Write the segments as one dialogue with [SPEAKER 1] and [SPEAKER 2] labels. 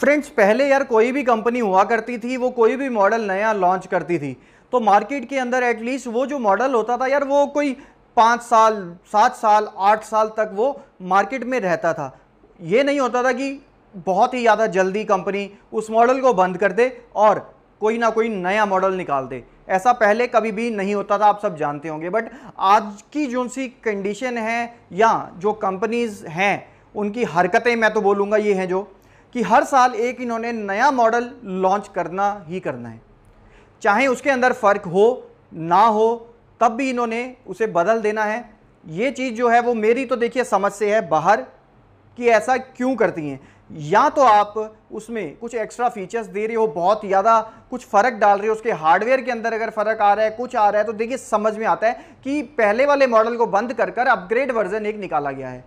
[SPEAKER 1] friends पहले यार कोई भी कंपनी हुआ करती थी वो कोई भी मॉडल नया लॉन्च करती थी तो मार्केट के अंदर एटलीस्ट वो जो मॉडल होता था यार वो कोई पाँच साल सात साल आठ साल तक वो मार्केट में रहता था ये नहीं होता था कि बहुत ही ज़्यादा जल्दी कंपनी उस मॉडल को बंद कर दे और कोई ना कोई नया मॉडल निकाल दे ऐसा पहले कभी भी नहीं होता था आप सब जानते होंगे बट आज की जो सी कंडीशन है या जो कंपनीज़ हैं उनकी हरकतें मैं तो बोलूँगा ये हैं जो कि हर साल एक इन्होंने नया मॉडल लॉन्च करना ही करना है चाहे उसके अंदर फ़र्क हो ना हो तब भी इन्होंने उसे बदल देना है ये चीज़ जो है वो मेरी तो देखिए समझ से है बाहर कि ऐसा क्यों करती हैं या तो आप उसमें कुछ एक्स्ट्रा फीचर्स दे रहे हो बहुत ज़्यादा कुछ फ़र्क डाल रहे हो उसके हार्डवेयर के अंदर अगर फ़र्क आ रहा है कुछ आ रहा है तो देखिए समझ में आता है कि पहले वाले मॉडल को बंद कर कर अपग्रेड वर्जन एक निकाला गया है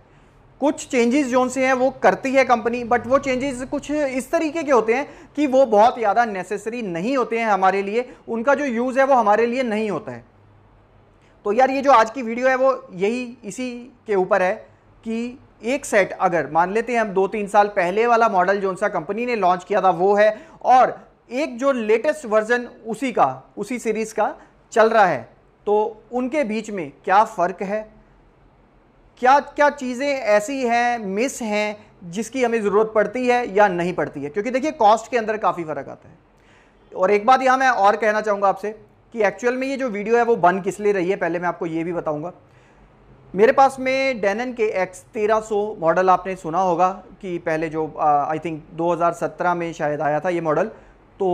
[SPEAKER 1] कुछ चेंजेस जोन से हैं वो करती है कंपनी बट वो चेंजेस कुछ इस तरीके के होते हैं कि वो बहुत ज़्यादा नेसेसरी नहीं होते हैं हमारे लिए उनका जो यूज़ है वो हमारे लिए नहीं होता है तो यार ये जो आज की वीडियो है वो यही इसी के ऊपर है कि एक सेट अगर मान लेते हैं हम दो तीन साल पहले वाला मॉडल जो सा कंपनी ने लॉन्च किया था वो है और एक जो लेटेस्ट वर्जन उसी का उसी सीरीज़ का चल रहा है तो उनके बीच में क्या फ़र्क है क्या क्या चीज़ें ऐसी हैं मिस हैं जिसकी हमें ज़रूरत पड़ती है या नहीं पड़ती है क्योंकि देखिए कॉस्ट के अंदर काफ़ी फ़र्क आता है और एक बात यहाँ मैं और कहना चाहूँगा आपसे कि एक्चुअल में ये जो वीडियो है वो बन किस लिए रही है पहले मैं आपको ये भी बताऊँगा मेरे पास में डेनन के एक्स तेरह मॉडल आपने सुना होगा कि पहले जो आई थिंक 2017 में शायद आया था ये मॉडल तो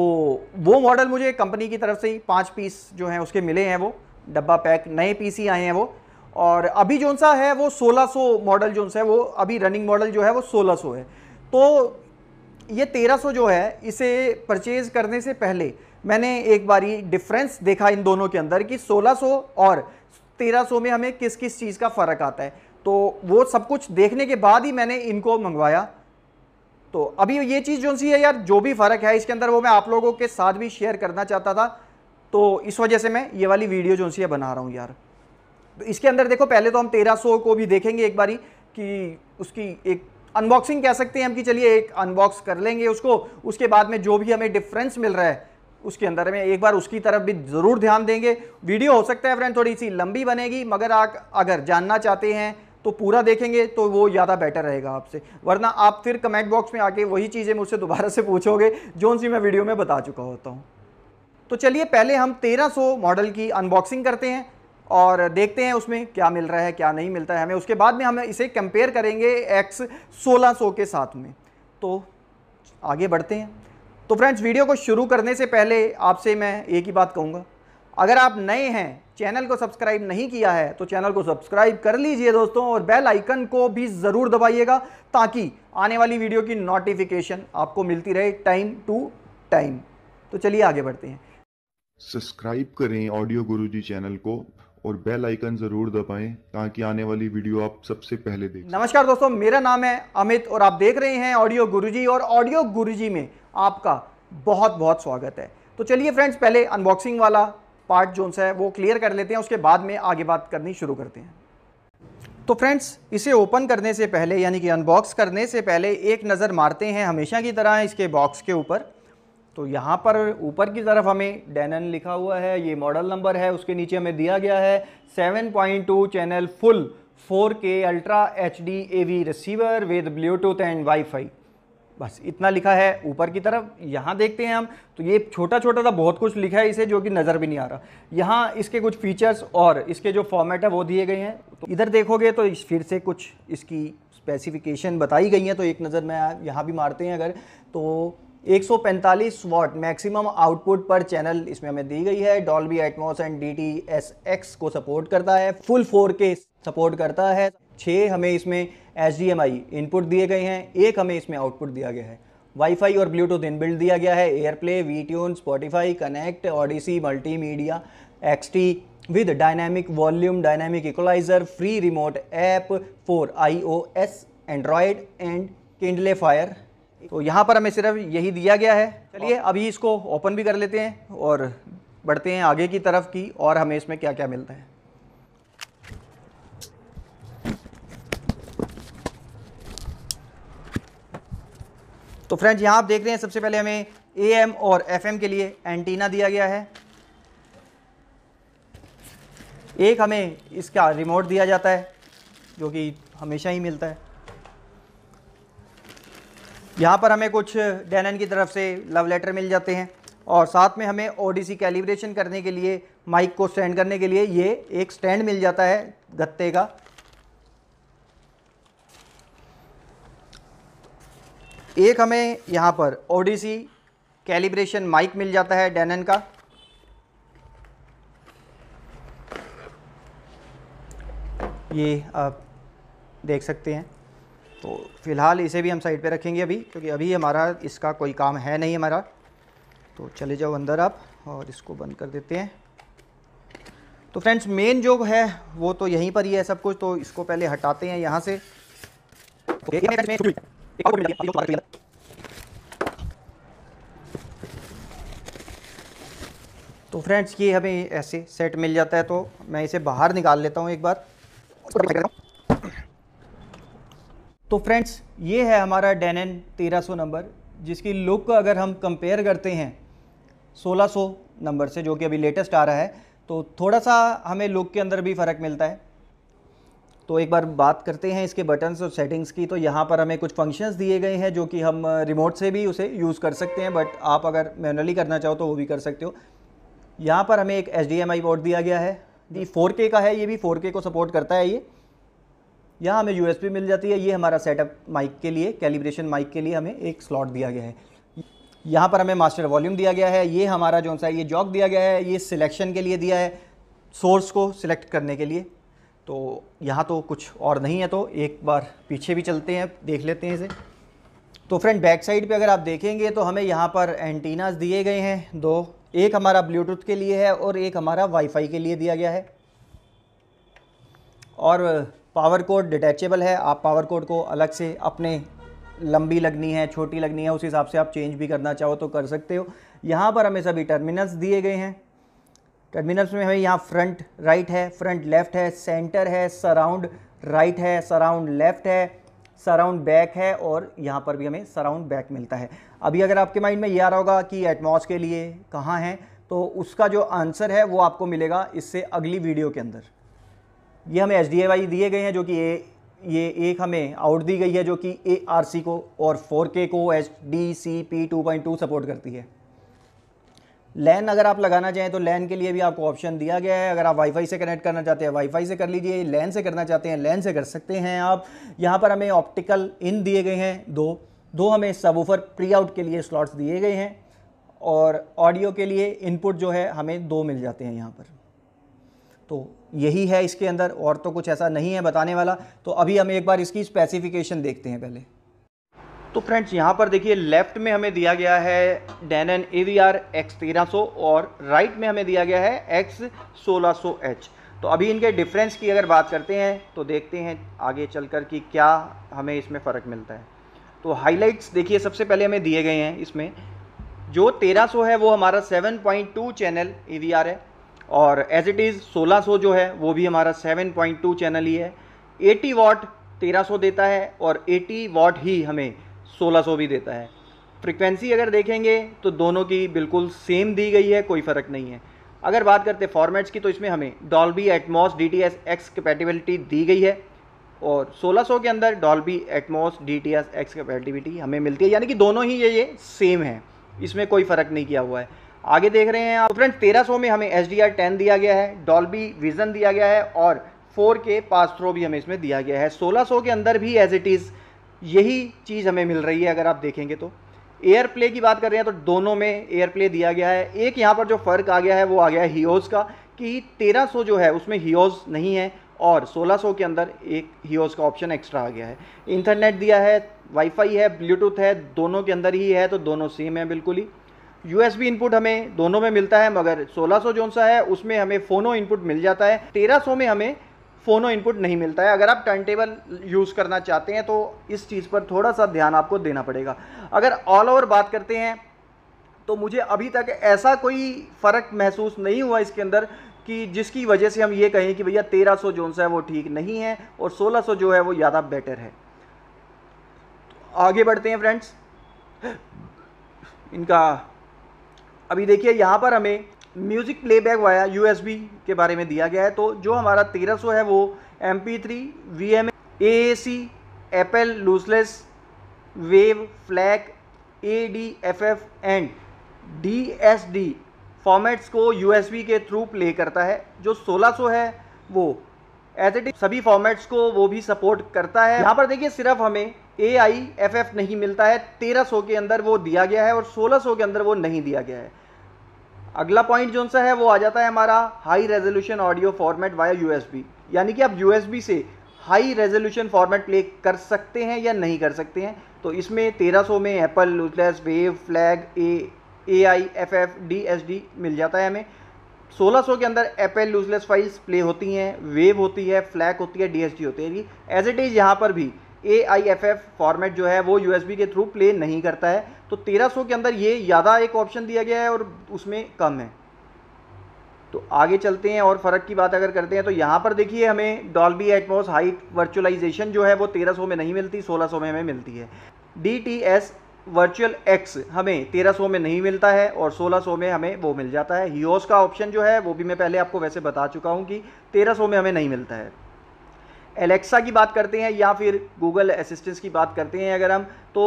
[SPEAKER 1] वो मॉडल मुझे कंपनी की तरफ से ही पाँच पीस जो हैं उसके मिले हैं वो डब्बा पैक नए पीस ही आए हैं वो और अभी जो सा है वो 1600 मॉडल जो है वो अभी रनिंग मॉडल जो है वो 1600 है तो ये 1300 जो है इसे परचेज करने से पहले मैंने एक बारी डिफरेंस देखा इन दोनों के अंदर कि 1600 और 1300 में हमें किस किस चीज़ का फ़र्क आता है तो वो सब कुछ देखने के बाद ही मैंने इनको मंगवाया तो अभी ये चीज़ जो सी है यार जो भी फ़र्क है इसके अंदर वो मैं आप लोगों के साथ भी शेयर करना चाहता था तो इस वजह से मैं ये वाली वीडियो जो सी है बना रहा हूँ यार तो इसके अंदर देखो पहले तो हम 1300 को भी देखेंगे एक बारी कि उसकी एक अनबॉक्सिंग कह सकते हैं हम कि चलिए एक अनबॉक्स कर लेंगे उसको उसके बाद में जो भी हमें डिफरेंस मिल रहा है उसके अंदर में एक बार उसकी तरफ भी ज़रूर ध्यान देंगे वीडियो हो सकता है फ्रेंड थोड़ी सी लंबी बनेगी मगर आप अगर जानना चाहते हैं तो पूरा देखेंगे तो वो ज़्यादा बेटर रहेगा आपसे वरना आप फिर कमेंट बॉक्स में आके वही चीज़ें मुझसे दोबारा से पूछोगे जो सी मैं वीडियो में बता चुका होता हूँ तो चलिए पहले हम 1300 मॉडल की अनबॉक्सिंग करते हैं और देखते हैं उसमें क्या मिल रहा है क्या नहीं मिलता है हमें उसके बाद में हम इसे कंपेयर करेंगे एक्स 1600 के साथ में तो आगे बढ़ते हैं तो फ्रेंड्स वीडियो को शुरू करने से पहले आपसे मैं एक ही बात कहूँगा अगर आप नए हैं चैनल को सब्सक्राइब नहीं किया है तो चैनल को सब्सक्राइब कर लीजिए दोस्तों और बेल आइकन को भी ज़रूर दबाइएगा ताकि आने वाली वीडियो की नोटिफिकेशन आपको मिलती रहे टाइम टू टाइम तो चलिए आगे बढ़ते हैं सब्सक्राइब करें ऑडियो गुरुजी चैनल को और बेल आइकन जरूर दबाएं ताकि आने वाली वीडियो आप सबसे पहले देखें नमस्कार दोस्तों मेरा नाम है अमित और आप देख रहे हैं ऑडियो गुरुजी और ऑडियो गुरुजी में आपका बहुत बहुत स्वागत है तो चलिए फ्रेंड्स पहले अनबॉक्सिंग वाला पार्ट जो है वो क्लियर कर लेते हैं उसके बाद में आगे बात करनी शुरू करते हैं तो फ्रेंड्स इसे ओपन करने से पहले यानी कि अनबॉक्स करने से पहले एक नज़र मारते हैं हमेशा की तरह इसके बॉक्स के ऊपर तो यहाँ पर ऊपर की तरफ हमें डेनन लिखा हुआ है ये मॉडल नंबर है उसके नीचे हमें दिया गया है 7.2 channel full 4K ultra H D A V receiver with Bluetooth and wifi बस इतना लिखा है ऊपर की तरफ यहाँ देखते हैं हम तो ये छोटा छोटा था बहुत कुछ लिखा है इसे जो कि नज़र भी नहीं आ रहा यहाँ इसके कुछ फीचर्स और इसके जो फॉर्मेट है वो दिए गए हैं तो इधर देखोगे तो इस फिर से कुछ इसकी स्पेसिफिकेशन बताई गई हैं तो एक नज़र मैं यहाँ भी मारते हैं अगर तो 145 वॉट मैक्सिमम आउटपुट पर चैनल इसमें हमें दी गई है Dolby Atmos and D T S X को सपोर्ट करता है फुल 4K सपोर्ट करता है छः हमें इसमें H D M I input दिए गए हैं एक हमें इसमें आउटपुट दिया गया है वाईफाई और ब्लूटूथ इनबिल्ड दिया गया है AirPlay vTuner Spotify connect Audyssey multimedia X T with dynamic volume dynamic equaliser free remote app for I O S Android and Kindle Fire तो यहाँ पर हमें सिर्फ यही दिया गया है चलिए अभी इसको ओपन भी कर लेते हैं और बढ़ते हैं आगे की तरफ की और हमें इसमें क्या क्या मिलता है तो फ्रेंड्स यहाँ आप देख रहे हैं सबसे पहले हमें एम और एफएम के लिए एंटीना दिया गया है एक हमें इसका रिमोट दिया जाता है जो कि हमेशा ही मिलता है यहाँ पर हमें कुछ डेनन की तरफ से लव लेटर मिल जाते हैं और साथ में हमें ओ कैलिब्रेशन करने के लिए माइक को स्टैंड करने के लिए ये एक स्टैंड मिल जाता है गत्ते का एक हमें यहाँ पर ओ कैलिब्रेशन माइक मिल जाता है डेनन का ये आप देख सकते हैं तो फ़िलहाल इसे भी हम साइड पे रखेंगे अभी क्योंकि अभी हमारा इसका कोई काम है नहीं हमारा तो चले जाओ अंदर आप और इसको बंद कर देते हैं तो फ्रेंड्स मेन जो है वो तो यहीं पर ही है सब कुछ तो इसको पहले हटाते हैं यहाँ से तो, तो फ्रेंड्स ये हमें ऐसे सेट मिल जाता है तो मैं इसे बाहर निकाल लेता हूँ एक बार तो फ्रेंड्स ये है हमारा डेनन 1300 नंबर जिसकी लुक को अगर हम कंपेयर करते हैं 1600 नंबर से जो कि अभी लेटेस्ट आ रहा है तो थोड़ा सा हमें लुक के अंदर भी फ़र्क मिलता है तो एक बार बात करते हैं इसके बटन्स और सेटिंग्स की तो यहाँ पर हमें कुछ फंक्शंस दिए गए हैं जो कि हम रिमोट से भी उसे यूज़ कर सकते हैं बट आप अगर मैनुअली करना चाहो तो वो भी कर सकते हो यहाँ पर हमें एक एच डी बोर्ड दिया गया है ये फोर का है ये भी फोर को सपोर्ट करता है ये यहाँ हमें यू मिल जाती है ये हमारा सेटअप माइक के लिए कैलिब्रेशन माइक के लिए हमें एक स्लॉट दिया गया है यहाँ पर हमें मास्टर वॉल्यूम दिया गया है ये हमारा जो सा ये जॉक दिया गया है ये सिलेक्शन के लिए दिया है सोर्स को सिलेक्ट करने के लिए तो यहाँ तो कुछ और नहीं है तो एक बार पीछे भी चलते हैं देख लेते हैं इसे तो फ्रेंड बैक साइड पे अगर आप देखेंगे तो हमें यहाँ पर एंटीनाज दिए गए हैं दो एक हमारा ब्लूटूथ के लिए है और एक हमारा वाईफाई के लिए दिया गया है और पावर कोड डिटैचेबल है आप पावर कोड को अलग से अपने लंबी लगनी है छोटी लगनी है उस हिसाब से आप चेंज भी करना चाहो तो कर सकते हो यहाँ पर हमें सभी टर्मिनल्स दिए गए हैं टर्मिनल्स में हमें यहाँ फ्रंट राइट है फ्रंट लेफ्ट है सेंटर है सराउंड राइट है सराउंड लेफ्ट है सराउंड बैक है और यहाँ पर भी हमें सराउंड बैक मिलता है अभी अगर आपके माइंड में ये आ रहा होगा कि एटमॉस के लिए कहाँ है तो उसका जो आंसर है वो आपको मिलेगा इससे अगली वीडियो के अंदर ये हमें एच दिए गए हैं जो कि ए ये एक हमें आउट दी गई है जो कि ए आर सी को और फोर के को H D C P two point two support करती है लैन अगर आप लगाना चाहें तो लैन के लिए भी आपको ऑप्शन दिया गया है अगर आप वाईफाई से कनेक्ट करना चाहते हैं वाईफाई से कर लीजिए लैन से करना चाहते हैं लैन से कर सकते हैं आप यहाँ पर हमें ऑप्टिकल इन दिए गए हैं दो दो हमें सबवूफर प्री आउट के लिए स्लॉट्स दिए गए हैं और ऑडियो के लिए इनपुट जो है हमें दो मिल जाते हैं यहाँ पर तो यही है इसके अंदर और तो कुछ ऐसा नहीं है बताने वाला तो अभी हम एक बार इसकी स्पेसिफिकेशन देखते हैं पहले तो फ्रेंड्स यहाँ पर देखिए लेफ्ट में हमें दिया गया है Denon A V R X तेरह और राइट में हमें दिया गया है एक्स सोलह एच तो अभी इनके डिफरेंस की अगर बात करते हैं तो देखते हैं आगे चलकर कि क्या हमें इसमें फ़र्क मिलता है तो हाइलाइट्स देखिए सबसे पहले हमें दिए गए हैं इसमें जो 1300 है वो हमारा 7.2 चैनल ए है और एज इट इज़ 1600 जो है वो भी हमारा 7.2 चैनल ही है 80 वॉट 1300 देता है और 80 वॉट ही हमें 1600 भी देता है फ्रिक्वेंसी अगर देखेंगे तो दोनों की बिल्कुल सेम दी गई है कोई फ़र्क नहीं है अगर बात करते फॉर्मेट्स की तो इसमें हमें Dolby Atmos D T S X compatibility दी गई है और 1600 के अंदर Dolby Atmos D T S X compatibility हमें मिलती है यानी कि दोनों ही ये ये सेम है इसमें कोई फ़र्क नहीं किया हुआ है आगे देख रहे हैं आप तो फ्रेंड तेरह सौ में हमें एच डी आर टेन दिया गया है डॉल्बी विजन दिया गया है और फोर के पास थ्रो भी हमें इसमें दिया गया है सोलह सौ के अंदर भी एज इट इज़ यही चीज़ हमें मिल रही है अगर आप देखेंगे तो एयर प्ले की बात कर रहे हैं तो दोनों में एयर प्ले दिया गया है एक यहाँ पर जो फ़र्क आ गया है वो आ गया है हीओज़ का कि 1300 जो है उसमें हीओज़ नहीं है और 1600 के अंदर एक हीओज़ का ऑप्शन एक्स्ट्रा आ गया है इंटरनेट दिया है वाईफाई है ब्लूटूथ है दोनों के अंदर ही है तो दोनों सेम है बिल्कुल ही यूएसबी इनपुट हमें दोनों में मिलता है मगर 1600 जो सा है उसमें हमें फोनो इनपुट मिल जाता है 1300 में हमें फोनो इनपुट नहीं मिलता है अगर आप टर्न टेबल यूज़ करना चाहते हैं तो इस चीज़ पर थोड़ा सा ध्यान आपको देना पड़ेगा अगर ऑल ओवर बात करते हैं तो मुझे अभी तक ऐसा कोई फ़र्क महसूस नहीं हुआ इसके अंदर कि जिसकी वजह से हम ये कहें कि भैया 1300 जो है वो ठीक नहीं है और 1600 जो है वो ज़्यादा बेटर है आगे बढ़ते हैं फ्रेंड्स इनका अभी देखिए यहाँ पर हमें म्यूज़िक प्लेबैक वाया यू के बारे में दिया गया है तो जो हमारा 1300 है वो एम पी थ्री वी M A C Apple lossless wave FLAC A D F F and D S D formats को बी के थ्रू प्ले करता है जो 1600 है वो एथेटिक सभी फॉर्मेट्स को वो भी सपोर्ट करता है यहाँ पर देखिए सिर्फ हमें ए आई एफ एफ नहीं मिलता है 1300 के अंदर वो दिया गया है और 1600 के अंदर वो नहीं दिया गया है अगला पॉइंट जो सा है वो आ जाता है हमारा high resolution audio format via B यानी कि आप बी से हाई रेजोल्यूशन फॉर्मेट प्ले कर सकते हैं या नहीं कर सकते हैं तो इसमें 1300 में Apple lossless wave FLAC A A I F F D S D मिल जाता है हमें 1600 के अंदर एप्पल लूजलेस फाइल्स प्ले होती हैं वेव होती है फ्लैग होती है डी एस डी होती है एज इट इज़ यहाँ पर भी A I F F format जो है वो यू के थ्रू प्ले नहीं करता है तो तेरह सौ के अंदर ये ज़्यादा एक ऑप्शन दिया गया है और उसमें कम है तो आगे चलते हैं और फ़र्क की बात अगर करते हैं तो यहाँ पर देखिए हमें डॉल्बी एटमोस हाई वर्चुअलाइजेशन जो है वो तेरह सौ में नहीं मिलती सोलह सौ में हमें मिलती है D T S virtual X हमें तेरह सौ में नहीं मिलता है और सोलह सौ में हमें वो मिल जाता है हीओस का ऑप्शन जो है वो भी मैं पहले आपको वैसे बता चुका हूँ कि तेरह सौ में हमें नहीं मिलता है एलेक्सा की बात करते हैं या फिर गूगल असिस्टेंस की बात करते हैं अगर हम तो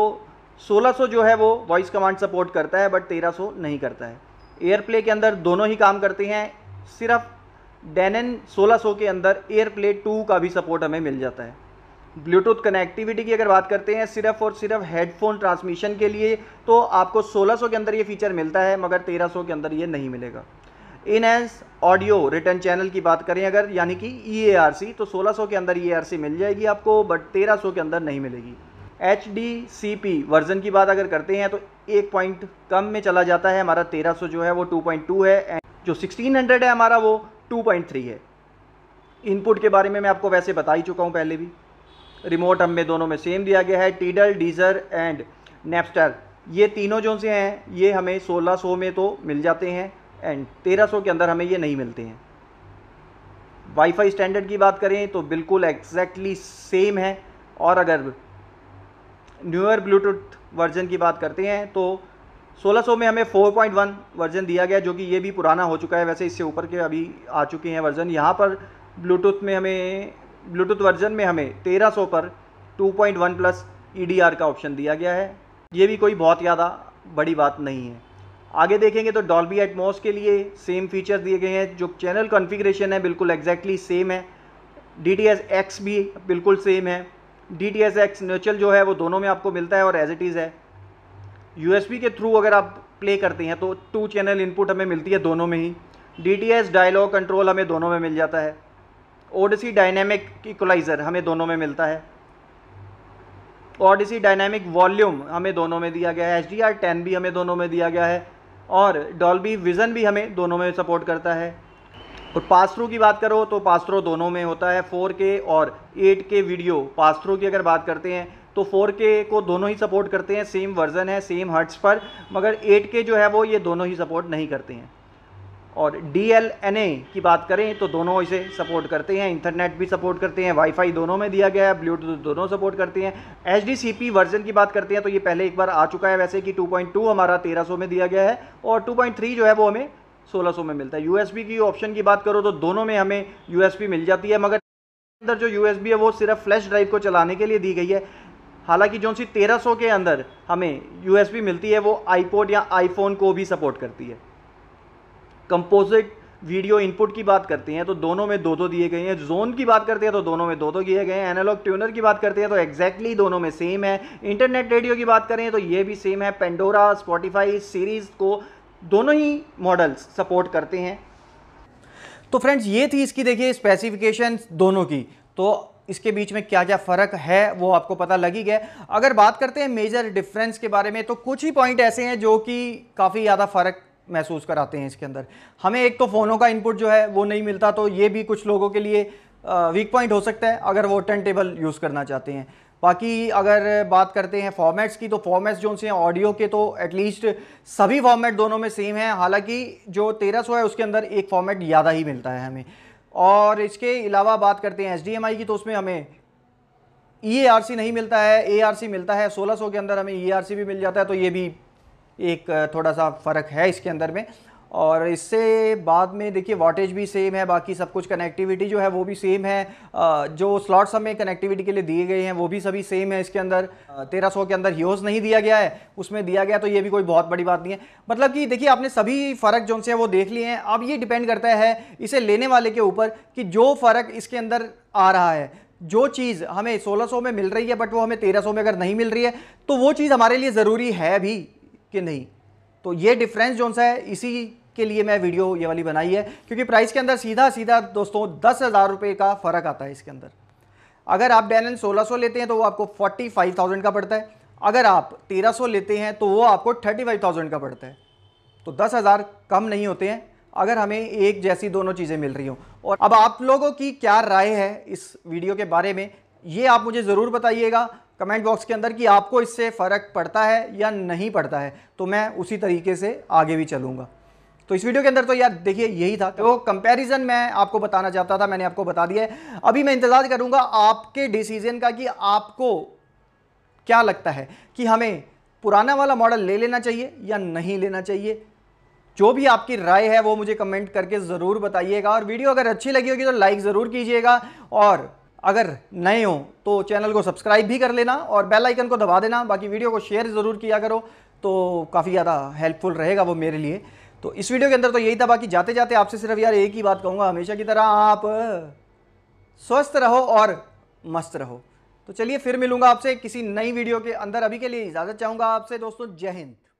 [SPEAKER 1] 1600 जो है वो वॉइस कमांड सपोर्ट करता है बट 1300 नहीं करता है एयरप्ले के अंदर दोनों ही काम करते हैं सिर्फ डेनन 1600 के अंदर एयरप्ले 2 का भी सपोर्ट हमें मिल जाता है ब्लूटूथ कनेक्टिविटी की अगर बात करते हैं सिर्फ और सिर्फ हेडफोन ट्रांसमिशन के लिए तो आपको 1600 के अंदर ये फीचर मिलता है मगर 1300 के अंदर ये नहीं मिलेगा enhanced audio return channel की बात करें अगर यानी कि ई e तो 1600 के अंदर ई e मिल जाएगी आपको बट 1300 के अंदर नहीं मिलेगी H D C P version की बात अगर करते हैं तो एक पॉइंट कम में चला जाता है हमारा 1300 जो है वो 2.2 है एंड जो 1600 है हमारा वो 2.3 है इनपुट के बारे में मैं आपको वैसे बता ही चुका हूँ पहले भी रिमोट हमें दोनों में सेम दिया गया है टीडल डीजर एंड नेपस्टर ये तीनों जो से हैं ये हमें 1600 में तो मिल जाते हैं एंड तेरह सौ के अंदर हमें ये नहीं मिलते हैं वाईफाई स्टैंडर्ड की बात करें तो बिल्कुल एक्जैक्टली सेम है और अगर न्यूअर ब्लूटूथ वर्जन की बात करते हैं तो 1600 में हमें 4.1 वर्जन दिया गया जो कि ये भी पुराना हो चुका है वैसे इससे ऊपर के अभी आ चुके हैं वर्जन यहाँ पर ब्लूटूथ में हमें ब्लूटूथ वर्जन में हमें 1300 पर 2.1 प्लस ई का ऑप्शन दिया गया है ये भी कोई बहुत ज़्यादा बड़ी बात नहीं है आगे देखेंगे तो डॉल्बी एटमोस के लिए सेम फीचर्स दिए गए हैं जो चैनल कॉन्फ़िगरेशन है बिल्कुल एग्जैक्टली सेम है डी टी एस एक्स भी बिल्कुल सेम है D T S X neural जो है वो दोनों में आपको मिलता है और एज इट इज़ है यू एस पी के थ्रू अगर आप प्ले करते हैं तो टू चैनल इनपुट हमें मिलती है दोनों में ही D T S dialogue control हमें दोनों में मिल जाता है ओडीसी डायनेमिक इक्वलाइज़र हमें दोनों में मिलता है ओडिसी डायनेमिक वॉल्यूम हमें दोनों में दिया गया है एच डी आर टेन भी हमें दोनों में दिया गया है और डॉल्बी विज़न भी हमें दोनों में सपोर्ट करता है और पास थ्रू की बात करो तो पास थ्रू दोनों में होता है 4K और 8K वीडियो पास थ्रू की अगर बात करते हैं तो 4K को दोनों ही सपोर्ट करते हैं सेम वर्जन है सेम हर्ट्स पर मगर 8K जो है वो ये दोनों ही सपोर्ट नहीं करते हैं और डी की बात करें तो दोनों इसे सपोर्ट करते हैं इंटरनेट भी सपोर्ट करते हैं वाईफाई दोनों में दिया गया है ब्लूटूथ दोनों सपोर्ट करते हैं एच वर्जन की बात करते हैं तो ये पहले एक बार आ चुका है वैसे कि 2.2 हमारा 1300 में दिया गया है और 2.3 जो है वो हमें 1600 में मिलता है यूएसबी की ऑप्शन की बात करो तो दोनों में हमें यूएसबी मिल जाती है मगर अंदर जो यूएसबी है वो सिर्फ फ्लैश ड्राइव को चलाने के लिए दी गई है हालांकि जो सी 1300 के अंदर हमें यू मिलती है वो आईपोड या आईफोन को भी सपोर्ट करती है कंपोजिट वीडियो इनपुट की बात करते हैं तो दोनों में दो दो दिए गए हैं जोन की बात करते हैं तो दोनों में दो दो दिए गए हैं एनालॉग ट्यूनर की बात करते हैं तो एक्जैक्टली exactly दोनों में सेम है इंटरनेट रेडियो की बात करें तो ये भी सेम है पेंडोरा स्पॉटिफाई सीरीज़ को दोनों ही मॉडल्स सपोर्ट करते हैं तो फ्रेंड्स ये थी इसकी देखिए स्पेसिफिकेशन दोनों की तो इसके बीच में क्या क्या फ़र्क है वो आपको पता लग ही गया अगर बात करते हैं मेजर डिफरेंस के बारे में तो कुछ ही पॉइंट ऐसे हैं जो कि काफ़ी ज़्यादा फ़र्क महसूस कराते हैं इसके अंदर हमें एक तो फ़ोनों का इनपुट जो है वो नहीं मिलता तो ये भी कुछ लोगों के लिए वीक पॉइंट हो सकता है अगर वो टर्न टेबल यूज़ करना चाहते हैं बाकी अगर बात करते हैं फॉर्मेट्स की तो फॉर्मेट्स जो उनसे ऑडियो के तो एटलीस्ट सभी फॉर्मेट दोनों में सेम है हालांकि जो 1300 है उसके अंदर एक फॉर्मेट ज़्यादा ही मिलता है हमें और इसके अलावा बात करते हैं एच की तो उसमें हमें ई e नहीं मिलता है ए मिलता है सोलह के अंदर हमें ई e भी मिल जाता है तो ये भी एक थोड़ा सा फ़र्क है इसके अंदर में और इससे बाद में देखिए वाटेज भी सेम है बाकी सब कुछ कनेक्टिविटी जो है वो भी सेम है जो स्लॉट्स हमें कनेक्टिविटी के लिए दिए गए हैं वो भी सभी सेम है इसके अंदर 1300 के अंदर योज नहीं दिया गया है उसमें दिया गया तो ये भी कोई बहुत बड़ी बात नहीं है मतलब कि देखिए आपने सभी फ़र्क जो है वो देख लिए हैं अब ये डिपेंड करता है इसे लेने वाले के ऊपर कि जो फ़र्क इसके अंदर आ रहा है जो चीज़ हमें 1600 में मिल रही है बट वो हमें 1300 में अगर नहीं मिल रही है तो वो चीज़ हमारे लिए ज़रूरी है भी कि नहीं तो ये डिफरेंस जो सा है इसी के लिए मैं वीडियो ये वाली बनाई है क्योंकि प्राइस के अंदर सीधा सीधा दोस्तों दस हज़ार रुपये का फ़र्क आता है इसके अंदर अगर आप बैलेंस 1600 लेते हैं तो वो आपको 45,000 का पड़ता है अगर आप 1300 लेते हैं तो वो आपको 35,000 का पड़ता है तो दस हज़ार कम नहीं होते हैं अगर हमें एक जैसी दोनों चीज़ें मिल रही हों और अब आप लोगों की क्या राय है इस वीडियो के बारे में ये आप मुझे ज़रूर बताइएगा कमेंट बॉक्स के अंदर कि आपको इससे फ़र्क पड़ता है या नहीं पड़ता है तो मैं उसी तरीके से आगे भी चलूँगा तो इस वीडियो के अंदर तो यार देखिए यही था तो कंपैरिजन मैं आपको बताना चाहता था मैंने आपको बता दिया है अभी मैं इंतज़ार करूंगा आपके डिसीजन का कि आपको क्या लगता है कि हमें पुराना वाला मॉडल ले लेना चाहिए या नहीं लेना चाहिए जो भी आपकी राय है वो मुझे कमेंट करके ज़रूर बताइएगा और वीडियो अगर अच्छी लगी होगी तो लाइक ज़रूर कीजिएगा और अगर नए हो तो चैनल को सब्सक्राइब भी कर लेना और बेल आइकन को दबा देना बाकी वीडियो को शेयर ज़रूर किया करो तो काफ़ी ज़्यादा हेल्पफुल रहेगा वो मेरे लिए तो इस वीडियो के अंदर तो यही था बाकी जाते जाते आपसे सिर्फ यार एक ही बात कहूँगा हमेशा की तरह आप स्वस्थ रहो और मस्त रहो तो चलिए फिर मिलूंगा आपसे किसी नई वीडियो के अंदर अभी के लिए इजाज़त चाहूँगा आपसे दोस्तों जय हिंद